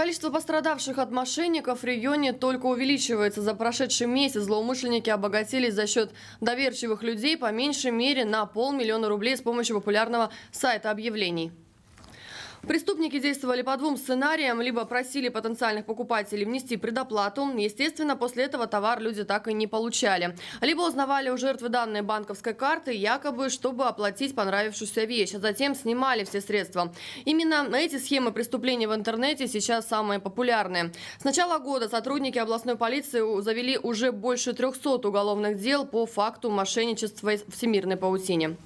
Количество пострадавших от мошенников в регионе только увеличивается. За прошедший месяц злоумышленники обогатились за счет доверчивых людей по меньшей мере на полмиллиона рублей с помощью популярного сайта объявлений. Преступники действовали по двум сценариям. Либо просили потенциальных покупателей внести предоплату. Естественно, после этого товар люди так и не получали. Либо узнавали у жертвы данные банковской карты, якобы, чтобы оплатить понравившуюся вещь. А затем снимали все средства. Именно эти схемы преступлений в интернете сейчас самые популярные. С начала года сотрудники областной полиции завели уже больше 300 уголовных дел по факту мошенничества в всемирной паутине.